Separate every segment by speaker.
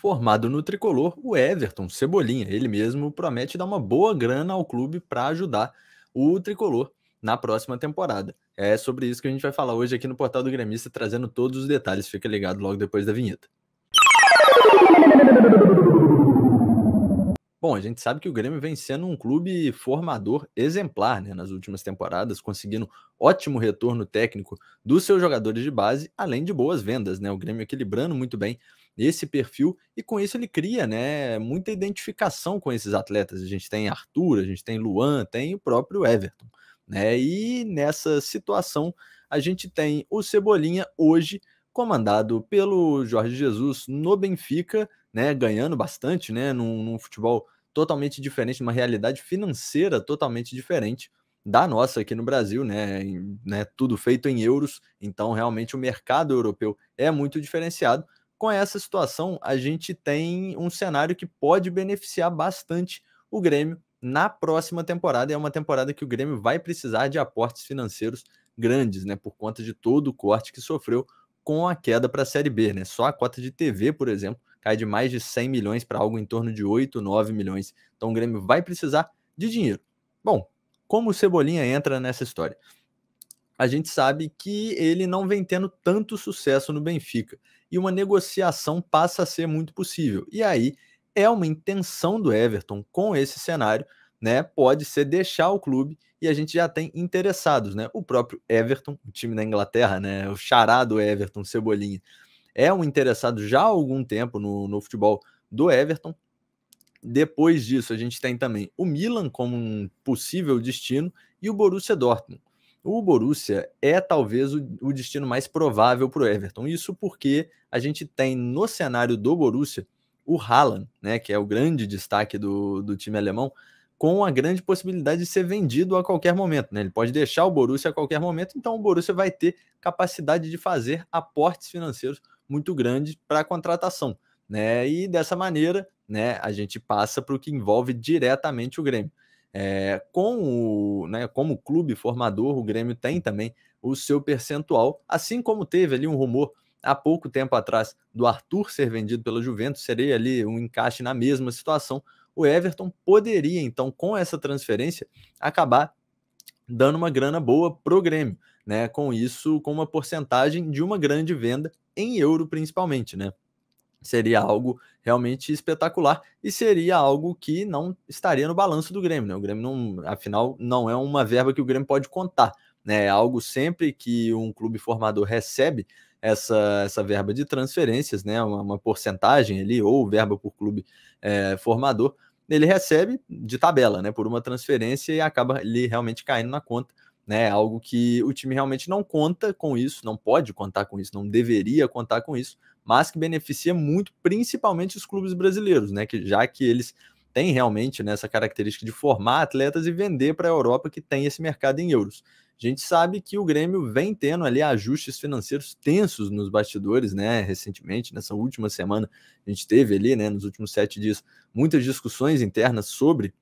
Speaker 1: Formado no tricolor, o Everton Cebolinha, ele mesmo, promete dar uma boa grana ao clube para ajudar o tricolor na próxima temporada. É sobre isso que a gente vai falar hoje aqui no Portal do Gremista, trazendo todos os detalhes. Fica ligado logo depois da vinheta. Bom, a gente sabe que o Grêmio vem sendo um clube formador exemplar né, nas últimas temporadas, conseguindo ótimo retorno técnico dos seus jogadores de base, além de boas vendas, né? O Grêmio equilibrando muito bem esse perfil e com isso ele cria, né, muita identificação com esses atletas. A gente tem Arthur, a gente tem Luan, tem o próprio Everton, né? E nessa situação a gente tem o Cebolinha hoje comandado pelo Jorge Jesus no Benfica, né, ganhando bastante, né, num, num futebol totalmente diferente, numa realidade financeira totalmente diferente da nossa aqui no Brasil, né? né? Tudo feito em euros, então realmente o mercado europeu é muito diferenciado com essa situação, a gente tem um cenário que pode beneficiar bastante o Grêmio na próxima temporada. é uma temporada que o Grêmio vai precisar de aportes financeiros grandes, né? Por conta de todo o corte que sofreu com a queda para a Série B, né? Só a cota de TV, por exemplo, cai de mais de 100 milhões para algo em torno de 8, 9 milhões. Então o Grêmio vai precisar de dinheiro. Bom, como o Cebolinha entra nessa história? a gente sabe que ele não vem tendo tanto sucesso no Benfica e uma negociação passa a ser muito possível. E aí é uma intenção do Everton com esse cenário, né? Pode ser deixar o clube e a gente já tem interessados, né? O próprio Everton, o time da Inglaterra, né? O charado Everton Cebolinha é um interessado já há algum tempo no, no futebol do Everton. Depois disso, a gente tem também o Milan como um possível destino e o Borussia Dortmund o Borussia é talvez o, o destino mais provável para o Everton. Isso porque a gente tem no cenário do Borussia o Haaland, né, que é o grande destaque do, do time alemão, com a grande possibilidade de ser vendido a qualquer momento. Né? Ele pode deixar o Borussia a qualquer momento, então o Borussia vai ter capacidade de fazer aportes financeiros muito grandes para a contratação. Né? E dessa maneira, né, a gente passa para o que envolve diretamente o Grêmio. É, com o, né, como clube formador, o Grêmio tem também o seu percentual, assim como teve ali um rumor há pouco tempo atrás do Arthur ser vendido pela Juventus, seria ali um encaixe na mesma situação. O Everton poderia, então, com essa transferência, acabar dando uma grana boa pro Grêmio, né? Com isso, com uma porcentagem de uma grande venda em euro, principalmente, né? Seria algo realmente espetacular e seria algo que não estaria no balanço do Grêmio. Né? O Grêmio, não, afinal, não é uma verba que o Grêmio pode contar. Né? É algo sempre que um clube formador recebe essa, essa verba de transferências, né? uma, uma porcentagem ali, ou verba por clube é, formador, ele recebe de tabela, né? Por uma transferência e acaba ele realmente caindo na conta né? Algo que o time realmente não conta com isso, não pode contar com isso, não deveria contar com isso, mas que beneficia muito, principalmente os clubes brasileiros, né? Que já que eles têm realmente né, essa característica de formar atletas e vender para a Europa que tem esse mercado em euros. A gente sabe que o Grêmio vem tendo ali ajustes financeiros tensos nos bastidores, né? Recentemente, nessa última semana, a gente teve ali, né, nos últimos sete dias, muitas discussões internas sobre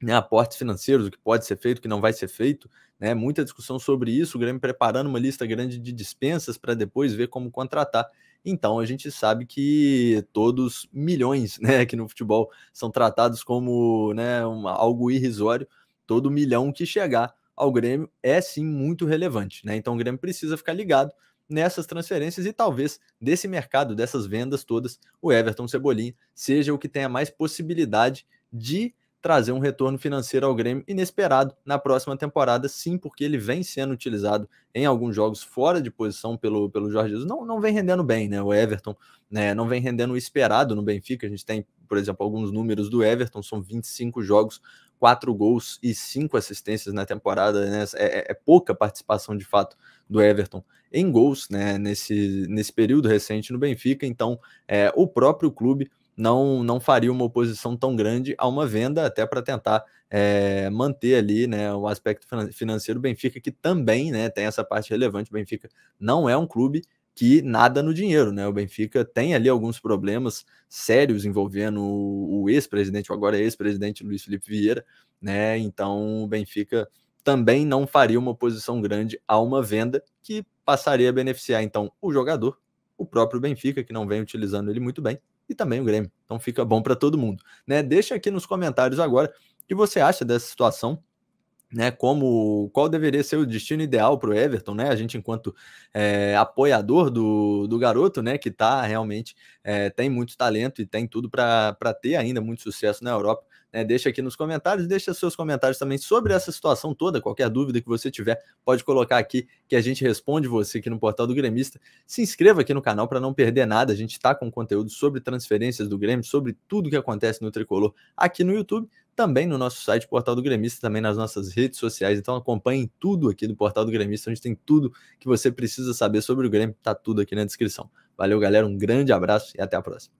Speaker 1: né, aportes financeiros, o que pode ser feito, o que não vai ser feito, né, muita discussão sobre isso, o Grêmio preparando uma lista grande de dispensas para depois ver como contratar. Então a gente sabe que todos milhões, né, que no futebol são tratados como, né, algo irrisório, todo milhão que chegar ao Grêmio é sim muito relevante, né? Então o Grêmio precisa ficar ligado nessas transferências e talvez desse mercado, dessas vendas todas, o Everton Cebolinha seja o que tenha mais possibilidade de trazer um retorno financeiro ao Grêmio inesperado na próxima temporada, sim, porque ele vem sendo utilizado em alguns jogos fora de posição pelo, pelo Jorge Jesus. Não, não vem rendendo bem, né? O Everton né, não vem rendendo o esperado no Benfica. A gente tem, por exemplo, alguns números do Everton, são 25 jogos, 4 gols e 5 assistências na temporada. Né? É, é, é pouca participação de fato do Everton em gols né, nesse, nesse período recente no Benfica. Então, é, o próprio clube não, não faria uma oposição tão grande a uma venda, até para tentar é, manter ali né, o aspecto financeiro do Benfica, que também né, tem essa parte relevante. Benfica não é um clube que nada no dinheiro, né? O Benfica tem ali alguns problemas sérios envolvendo o ex-presidente, agora ex-presidente Luiz Felipe Vieira, né? Então o Benfica também não faria uma oposição grande a uma venda que passaria a beneficiar então o jogador, o próprio Benfica, que não vem utilizando ele muito bem, e também o Grêmio. Então fica bom para todo mundo. Né? Deixa aqui nos comentários agora o que você acha dessa situação. Né, como qual deveria ser o destino ideal para o Everton, né? A gente, enquanto é, apoiador do, do garoto, né, que tá realmente é, tem muito talento e tem tudo para ter ainda muito sucesso na Europa, né? Deixa aqui nos comentários, deixa seus comentários também sobre essa situação toda. Qualquer dúvida que você tiver, pode colocar aqui que a gente responde você aqui no portal do Gremista. Se inscreva aqui no canal para não perder nada. A gente está com conteúdo sobre transferências do Grêmio, sobre tudo que acontece no tricolor aqui no YouTube também no nosso site, Portal do Gremista, também nas nossas redes sociais. Então acompanhem tudo aqui do Portal do Gremista, onde tem tudo que você precisa saber sobre o Grêmio. está tudo aqui na descrição. Valeu, galera. Um grande abraço e até a próxima.